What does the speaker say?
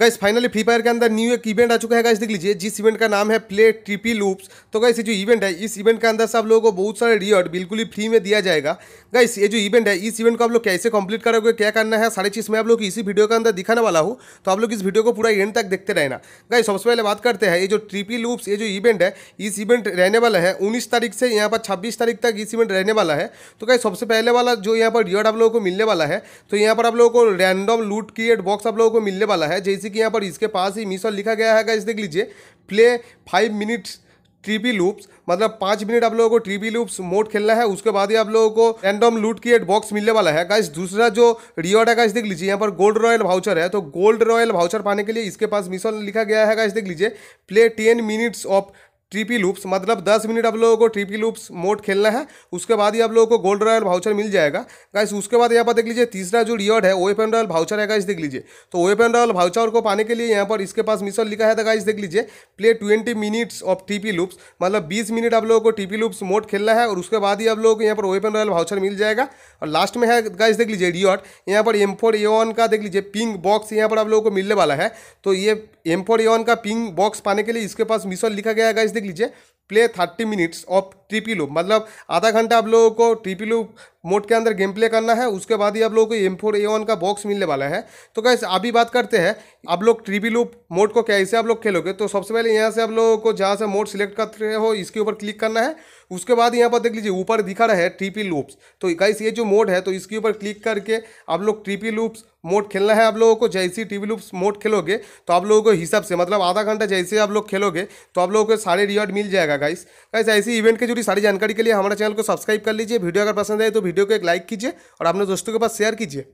guys finally free fire के अंदर new एक इवेंट आ चुका है गाइस देख लीजिए जिस इवेंट का नाम है प्ले ट्रिपी लूप्स तो गाइस ये जो इवेंट है इस इवेंट के अंदर से आप लोगों को बहुत सारे रिवॉर्ड बिल्कुल ही फ्री में दिया जाएगा गाइस ये जो इवेंट है इस इवेंट को आप लोग कैसे कंप्लीट करोगे क्या करना है सारी चीज़ मैं आप लोग इसी वीडियो के अंदर दिखाने वाला हूँ तो आप लोग इस वीडियो को पूरा एंड तक देखते रहना गाइस सबसे पहले बात करते हैं ये जो ट्रिपी लूप्स ये जो इवेंट है इस इवेंट रहने वाला है उन्नीस तारीख से यहाँ पर छब्बीस तारीख तक इस इवेंट रहने वाला है तो गाइस सबसे पहले वाला जो यहाँ पर रिवॉर्ड आप लोगों को मिलने वाला है तो यहाँ पर आप लोगों को रैंडम लूट क्रिएट बॉक्स आप लोगों को मिलने वाला है जैसे कि यहाँ पर इसके पास ही मिस और लिखा गया है इस देख लीजिए play five minutes trippy loops मतलब पाँच मिनट आप लोगों को ट्रीपी लूप्स मोड खेलना है उसके बाद ही आप लोगों को रैंडम लूट की एक बॉक्स मिलने वाला है गाइस दूसरा जो रिवॉर्ड है गाइस देख लीजिए यहाँ पर गोल्ड रॉयल भाउचर है तो गोल्ड रॉयल भाउचर पाने के लिए इसके पास मिशन लिखा गया है गाइस देख लीजिए play ten minutes of trippy loops मतलब 10 मिनट आप लोगों को ट्रीपी लूप्स मोड खेलना है उसके बाद ही आप लोगों को गोल्ड रॉयल भाउचर मिल जाएगा गाइस उसके बाद यहाँ पर देख लीजिए तीसरा जो रिवॉर्ड है वेपन रॉयल भाउचर है गाइस देख लीजिए तो वेपन रॉयल भाउचर को पाने के लिए यहाँ पर इसके पास मिशन लिखा है था तो गाइस देख लीजिए play twenty minutes of trippy loops मतलब बीस मिनट आप लोगों को टीपी लूप्स मोड खेलना है और उसके बाद ही आप लोगों को यहाँ पर वेपन रॉयल भाउचर मिल जाएगा और लास्ट में है गाइस देख लीजिए रिवॉर्ड यहाँ पर एम फोर का देख लीजिए पिंक बॉक्स यहाँ पर आप लोगों को मिलने वाला है तो ये एम फोर का पिंक बॉक्स पाने के लिए इसके पास मिशन लिखा गया है गाइस देख लीजिए play thirty minutes of trippy loop मतलब आधा घंटा आप लोगों को ट्रिपी लूप मोड के अंदर गेम प्ले करना है उसके बाद ही आप लोगों को एम फोर ए वन का बॉक्स मिलने वाला है तो कैसे अभी बात करते हैं आप लोग ट्रीपी लूप मोड को कैसे आप लोग खेलोगे तो सबसे पहले यहाँ से आप लोगों को जहाँ से मोड सिलेक्ट रहे हो इसके ऊपर क्लिक करना है उसके बाद यहाँ पर देख लीजिए ऊपर दिखा रहा है ट्रीपी लूप्स तो गाइस ये जो मोड है तो इसके ऊपर क्लिक करके आप लोग ट्रीपी लूप्स मोड खेलना है आप लोगों को जैसे टीवी लूप्स मोड खेलोगे तो आप लोगों को हिसाब से मतलब आधा घंटा जैसे आप लोग खेलोगे तो आप लोगों को सारे रिवॉर्ड मिल जाएगा गाइस गाइस ऐसी इवेंट के जो की सारी जानकारी के लिए हमारे चैनल को सब्सक्राइब कर लीजिए वीडियो अगर पसंद आए तो वीडियो को एक लाइक कीजिए और अपने दोस्तों के पास शेयर कीजिए